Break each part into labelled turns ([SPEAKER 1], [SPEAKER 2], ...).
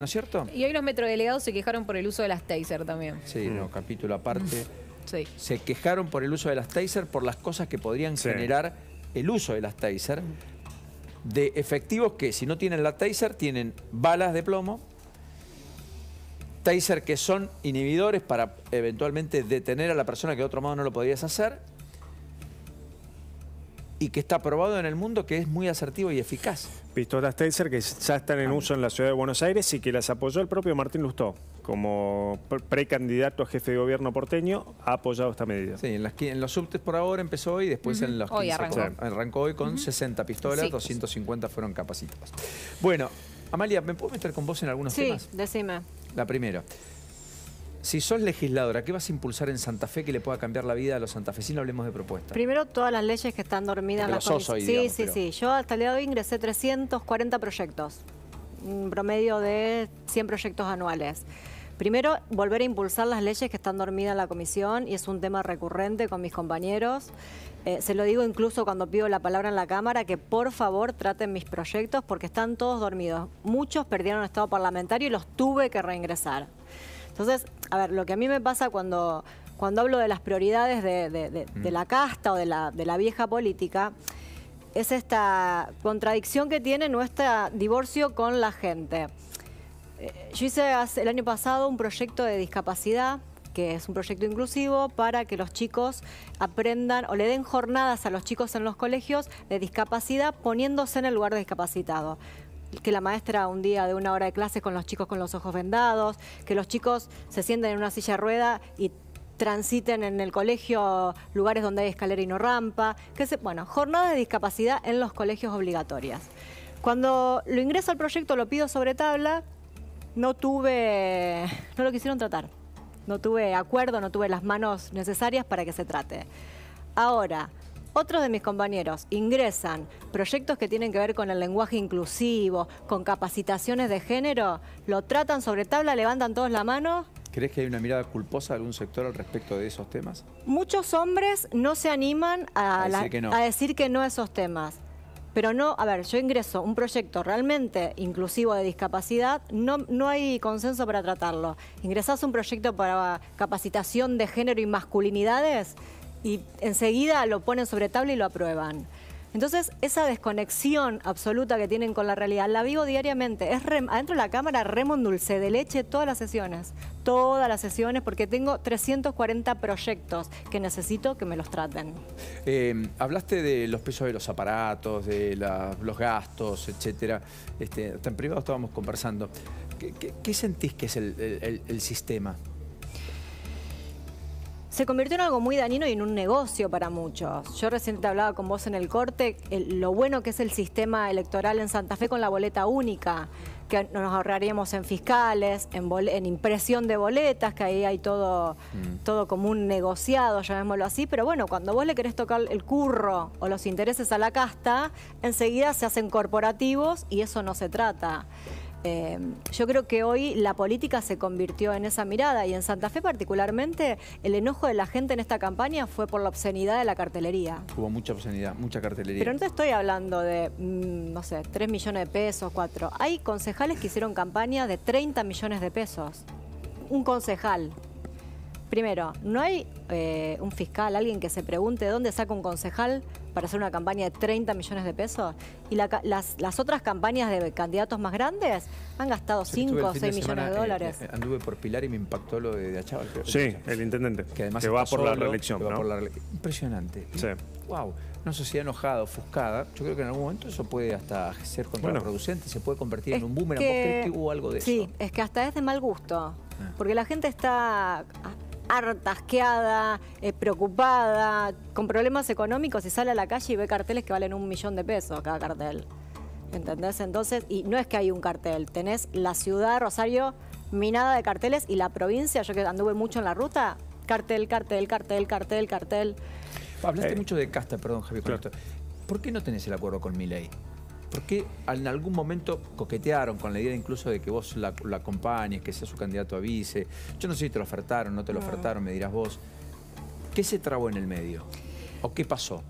[SPEAKER 1] ¿No es cierto?
[SPEAKER 2] Y hoy los metrodelegados se quejaron por el uso de las taser también.
[SPEAKER 1] Sí, no, mm. capítulo aparte. Mm. Se quejaron por el uso de las taser por las cosas que podrían generar el uso de las taser. De efectivos que si no tienen la taser tienen balas de plomo, taser que son inhibidores para eventualmente detener a la persona que de otro modo no lo podrías hacer y que está aprobado en el mundo que es muy asertivo y eficaz. Pistolas Taser que ya están en ah. uso en la ciudad de Buenos Aires y que las apoyó el propio Martín Lustó como precandidato a jefe de gobierno porteño, ha apoyado esta medida. Sí, en, los subtes por ahora empezó hoy, después en los 15, arrancó. hoy con 60 pistolas, 250 fueron capacitadas. Bueno, Amalia, ¿me puedo meter con vos en algunos temas? Sí, decime. La primera. Si sos legisladora, ¿qué vas a impulsar en Santa Fe que le pueda cambiar la vida a los santafesinos? Hablemos de propuestas.
[SPEAKER 3] Primero, todas las leyes que están dormidas en la comisión. Sí, sí, sí. Yo hasta el día de hoy ingresé 340 proyectos, un promedio de 100 proyectos anuales. Primero, volver a impulsar las leyes que están dormidas en la comisión y es un tema recurrente con mis compañeros. Eh, se lo digo incluso cuando pido la palabra en la Cámara, que por favor traten mis proyectos porque están todos dormidos. Muchos perdieron el estado parlamentario y los tuve que reingresar. Entonces, a ver, lo que a mí me pasa cuando, cuando hablo de las prioridades mm. de, la casta o de la, de la vieja política, es esta contradicción que tiene nuestro divorcio con la gente. Eh, yo hice el año pasado un proyecto de discapacidad, que es un proyecto inclusivo para que los chicos aprendan o le den jornadas a los chicos en los colegios de discapacidad poniéndose en el lugar de discapacitado que la maestra un día de una hora de clase con los chicos con los ojos vendados, que los chicos se sienten en una silla de rueda y transiten en el colegio lugares donde hay escalera y no rampa, que se, bueno, jornada de discapacidad en los colegios obligatorias. Cuando lo ingreso al proyecto lo pido sobre tabla, no tuve, no lo quisieron tratar, no tuve acuerdo, no tuve las manos necesarias para que se trate. Ahora, otros de mis compañeros ingresan proyectos que tienen que ver con el lenguaje inclusivo, con capacitaciones de género, lo tratan sobre tabla, levantan todos la mano
[SPEAKER 1] ¿Crees que hay una mirada culposa de algún sector al respecto de esos temas?
[SPEAKER 3] Muchos hombres no se animan a, decir, que no. a esos temas. Pero no, a ver, yo ingreso un proyecto realmente inclusivo de discapacidad, no, no hay consenso para tratarlo. Ingresás un proyecto para capacitación de género y masculinidades, y enseguida lo ponen sobre tabla y lo aprueban. Entonces, esa desconexión absoluta que tienen con la realidad, la vivo diariamente. Es adentro de la cámara dulce de leche todas las sesiones. Todas las sesiones, porque tengo 340 proyectos que necesito que me los traten.
[SPEAKER 1] Em, hablaste de los pesos de los aparatos, de los gastos, etc. Este, en privado estábamos conversando. ¿Qué, sentís que es el sistema?
[SPEAKER 3] se convirtió en algo muy dañino y en un negocio para muchos. Yo recién hablaba con vos en el corte, lo bueno que es el sistema electoral en Santa Fe con la boleta única, que nos ahorraríamos en fiscales, en, en impresión de boletas, que ahí hay todo, mm. todo como un negociado, llamémoslo así, pero bueno, cuando vos le querés tocar el curro o los intereses a la casta, enseguida se hacen corporativos y eso no se trata. Em, yo creo que hoy la política se convirtió en esa mirada y en Santa Fe particularmente el enojo de la gente en esta campaña fue por la obscenidad de la cartelería.
[SPEAKER 1] Hubo mucha obscenidad, mucha cartelería. Pero
[SPEAKER 3] no estoy hablando de, mm, no sé, 3 millones de pesos, 4. Hay concejales que hicieron campaña de 30 millones de pesos. Un concejal. Primero, no hay eh, un fiscal, alguien que se pregunte dónde saca un concejal para hacer una campaña de 30 millones de pesos. Y las, otras campañas de candidatos más grandes han gastado 5 o 6 millones de eh, dólares.
[SPEAKER 1] Eh, anduve por Pilar y me impactó lo de Achával. Sí, el, intendente. Que además que va por la reelección. ¿no? Impresionante. Sí. Wow. Una sociedad enojada, ofuscada. Yo creo que en algún momento eso puede hasta ser contraproducente, se puede convertir en un boomerang. o algo de eso? Sí,
[SPEAKER 3] es que hasta es de mal gusto. Ah. Porque la gente está ah, hartasqueada, eh, preocupada, con problemas económicos y sale a la calle y ve carteles que valen un millón de pesos cada cartel. ¿Entendés? Entonces, y no es que hay un cartel, tenés la ciudad de Rosario minada de carteles y la provincia, yo que anduve mucho en la ruta, cartel, cartel, cartel, cartel, cartel.
[SPEAKER 1] Hablaste eh. mucho de casta, perdón, Javier. ¿Por qué no tenés el acuerdo con mi ley? ¿Por qué en algún momento coquetearon con la idea incluso de que vos la, acompañes, que sea su candidato a vice? Yo no sé si te lo ofertaron, no te lo ofertaron, me dirás vos. ¿Qué se trabó en el medio? ¿O qué pasó?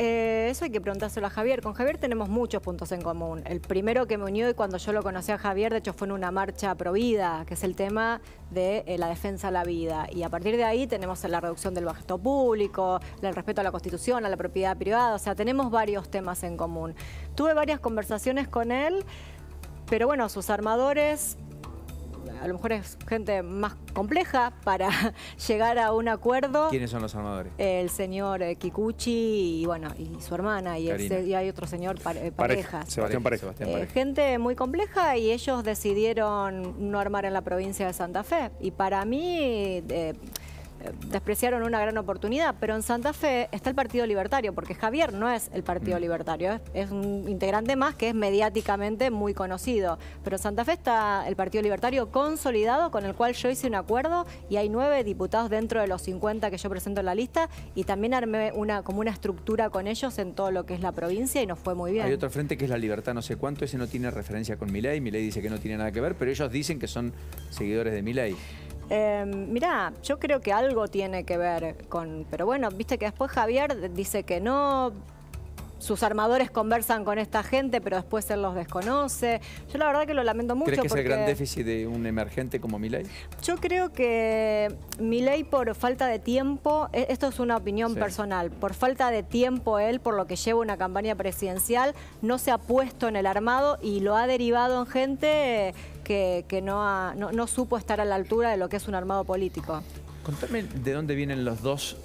[SPEAKER 3] Eh, eso hay que preguntárselo a Javier. Con Javier tenemos muchos puntos en común. El primero que me unió y cuando yo lo conocí a Javier, de hecho fue en una marcha provida, que es el tema de eh, la defensa de la vida. Y a partir de ahí tenemos la reducción del gasto público, el respeto a la Constitución, a la propiedad privada. O sea, tenemos varios temas en común. Tuve varias conversaciones con él, pero bueno, sus armadores a lo mejor es gente más compleja para llegar a un acuerdo. ¿Quiénes
[SPEAKER 1] son los armadores?
[SPEAKER 3] El señor eh, Kikuchi y bueno, y su hermana y, hay otro señor eh, Pareja, Sebastián eh,
[SPEAKER 1] Pareja.
[SPEAKER 3] gente muy compleja y ellos decidieron no armar en la provincia de Santa Fe. Y para mí despreciaron una gran oportunidad, pero en Santa Fe está el Partido Libertario, porque Javier no es el Partido mm. Libertario, es, un integrante más que es mediáticamente muy conocido. Pero en Santa Fe está el Partido Libertario consolidado, con el cual yo hice un acuerdo y hay nueve diputados dentro de los 50 que yo presento en la lista y también armé una, como una estructura con ellos en todo lo que es la provincia y nos fue muy bien. Hay otro
[SPEAKER 1] frente que es la libertad no sé cuánto, ese no tiene referencia con Milay Milay dice que no tiene nada que ver, pero ellos dicen que son seguidores de Milay
[SPEAKER 3] eh, mirá, yo creo que algo tiene que ver con... Pero bueno, viste que después Javier dice que no, sus armadores conversan con esta gente, pero después él los desconoce. Yo la verdad que lo lamento mucho. ¿Crees que es el gran
[SPEAKER 1] déficit de un emergente como Milei?
[SPEAKER 3] Yo creo que Milei por falta de tiempo, e, esto es una opinión personal, por falta de tiempo él, por lo que lleva una campaña presidencial, no se ha puesto en el armado y lo ha derivado en gente que, no, no supo estar a la altura de lo que es un armado político.
[SPEAKER 1] Contame de dónde vienen los dos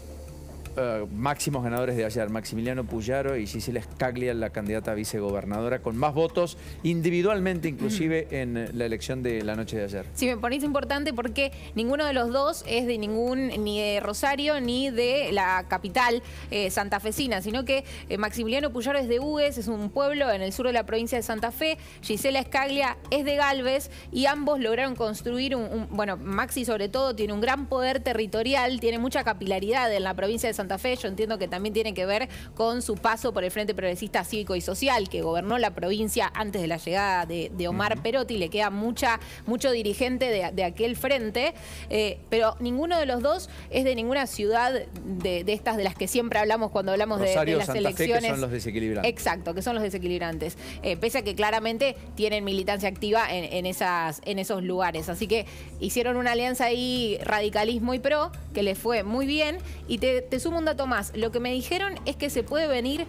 [SPEAKER 1] eh, máximos ganadores de ayer, Maximiliano Puyaro y Gisela Scaglia, la candidata vicegobernadora, con más votos individualmente inclusive mm. en eh, la elección de la noche de ayer.
[SPEAKER 2] Sí, me ponéis importante porque ninguno de los dos es de ningún, ni de Rosario ni de la capital eh, santafesina, sino que Maximiliano Puyaro es de Hugues, es un pueblo en el sur de la provincia de Santa Fe, Gisela Escaglia es de Galvez y ambos lograron construir un, bueno, Maxi sobre todo tiene un gran poder territorial, tiene mucha capilaridad en la provincia de Santa Santa Fe, yo entiendo que también tiene que ver con su paso por el Frente Progresista Cívico y Social, que gobernó la provincia antes de la llegada de, Omar Perotti, le queda mucha, mucho dirigente de, aquel frente, eh, pero ninguno de los dos es de ninguna ciudad de, estas de las que siempre hablamos cuando hablamos de, las elecciones. que son los desequilibrantes. Exacto, que son los desequilibrantes. Eh, pese a que claramente tienen militancia activa en, esas, en esos lugares. Así que hicieron una alianza ahí radicalismo y pro, que les fue muy bien. Y te, te un dato más. Lo que me dijeron es que se puede venir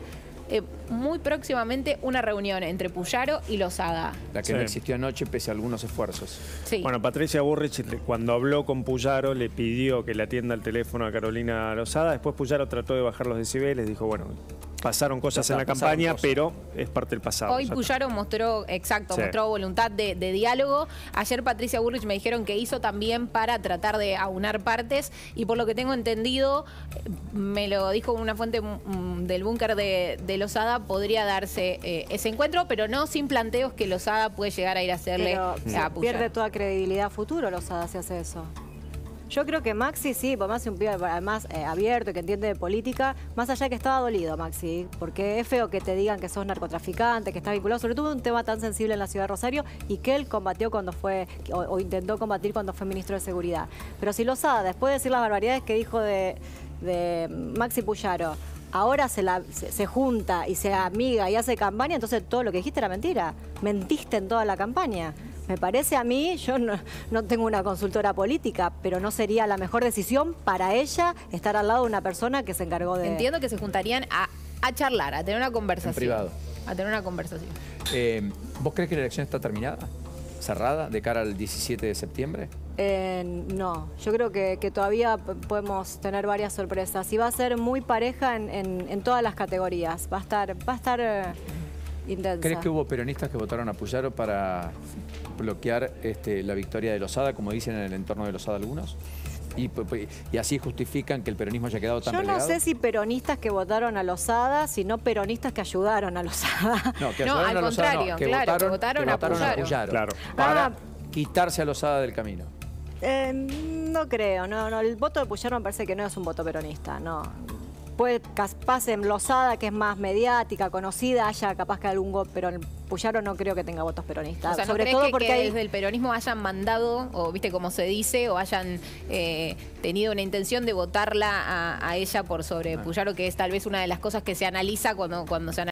[SPEAKER 2] eh, muy próximamente una reunión entre Puyaro y Lozada.
[SPEAKER 1] La que no existió anoche pese a algunos esfuerzos. Bueno, Patricia Burrich cuando habló con Puyaro le pidió que le atienda el teléfono a Carolina Lozada. Después Puyaro trató de bajar los decibeles, dijo, bueno, pasaron cosas en la campaña, pero es parte del pasado. Hoy Puyaro
[SPEAKER 2] mostró, exacto, mostró voluntad de, diálogo. Ayer Patricia Burrich me dijeron que hizo también para tratar de aunar partes y por lo que tengo entendido, me lo dijo una fuente mm, mm, del búnker de, de, Lozada, podría darse eh, ese encuentro, pero no sin planteos que Lozada puede llegar a ir a hacerle Pierde toda
[SPEAKER 3] credibilidad futuro Lozada si hace eso. Yo creo que Maxi sí, por más un pibe además eh, eh, abierto y que entiende de política, más allá de que estaba dolido Maxi, porque es feo que te digan que sos narcotraficante, que estás vinculado, sobre todo un tema tan sensible en la ciudad de Rosario y que él combatió cuando fue, o, intentó combatir cuando fue ministro de Seguridad. Pero si lo sabe, después de decir las barbaridades que dijo de, Maxi Puyaro, ahora se, se, junta y se amiga y hace campaña, entonces todo lo que dijiste era mentira. Mentiste en toda la campaña. Me parece a mí, yo no, tengo una consultora política, pero no sería la mejor decisión para ella estar al
[SPEAKER 2] lado de una persona que se encargó de... Entiendo que se juntarían a, charlar, a tener una conversación. En privado. A tener una conversación.
[SPEAKER 1] Eh, ¿Vos crees que la elección está terminada? ¿Cerrada de cara al 17 de septiembre?
[SPEAKER 3] Eh, no, yo creo que, todavía podemos tener varias sorpresas y va a ser muy pareja en, en todas las categorías. Va a estar, va a estar eh, ¿Crees que hubo
[SPEAKER 1] peronistas que votaron a Puyaro para bloquear este, la victoria de Lozada, como dicen en el entorno de Lozada algunos? Y, así justifican que el peronismo haya quedado tan Yo no sé si
[SPEAKER 3] peronistas que votaron a Lozada, sino peronistas que ayudaron a Lozada.
[SPEAKER 1] No, no al contrario, que votaron, a, Puyaro. Para quitarse a Lozada del camino.
[SPEAKER 3] Em, no creo, no, no, el voto de Puyaro me parece que no es un voto peronista, no después capaz en Lozada, que es más mediática, conocida, haya capaz que algún voto, pero en Puyaro no creo que tenga votos peronistas. Sobre todo porque desde el
[SPEAKER 2] peronismo hayan mandado, o viste cómo se dice, o hayan eh, tenido una intención de votarla a, ella por sobre que es tal vez una de las cosas que se analiza cuando, cuando se analiza.